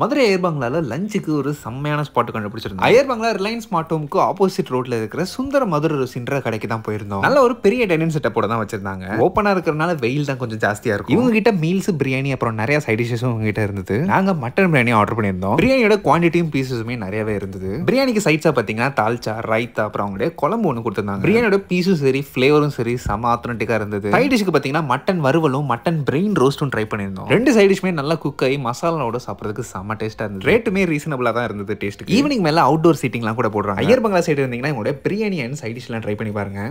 மதுரை ஏர் பங்களால லஞ்சுக்கு ஒரு செம்மையான ஸ்பாட் கண்டுபிடிச்சிருந்தோம் ஏர் பங்களா ரிலையன்ஸ் ஹோம்க்கு ஆப்போசிட் ரோட்ல இருக்கிற சுந்தர மதுரை ருசின்ற கடைக்கு தான் போயிருந்தோம் நல்ல ஒரு பெரிய டைனிங் போட தான் வச்சிருந்தாங்க ஓப்பனா இருக்கிறனால வெயில் தான் கொஞ்சம் ஜாஸ்தியா இருக்கும் இவங்க கிட்ட மீல்ஸ் பிரியாணி அப்புறம் நிறைய சைட் டிஷஸும் உங்க கிட்ட இருந்தது நாங்க மட்டன் பிரியாணி ஆர்டர் பண்ணியிருந்தோம் பிரியாணியோட குவான்டிட்டியும் பீசஸுமே நிறையவே இருந்தது பிரியாணிக்கு சைட்ஸா பாத்தீங்கன்னா தால்ச்சா ரைத்தா அப்புறம் அவங்களுடைய குழம்பு ஒன்று கொடுத்துருந்தாங்க பிரியாணியோட பீஸும் சரி ஃபிளேவரும் சரி சம ஆத்தன்டிக்கா இருந்தது சைட் டிஷ்க்கு பாத்தீங்கன்னா மட்டன் வறுவலும் மட்டன் பிரெயின் ரோஸ்ட்டும் ட்ரை பண்ணியிருந்தோம் ரெண்டு சைட் டிஷ்மே நல்லா குக் ஆகி மசாலாவோட சாப்பிட்றதுக்கு சம செம்ம டேஸ்ட்டாக இருந்தது ரேட்டுமே ரீசனபிளாக தான் இருந்தது டேஸ்ட் ஈவினிங் மேலே அவுட்டோர் சீட்டிங்லாம் கூட போடுறாங்க ஐயர் பங்களா சைடு இருந்தீங்கன்னா என்னோட பிரியாணி அண்ட் சைடிஷ்லாம் ட்ரை பண்ணி பாருங்கள்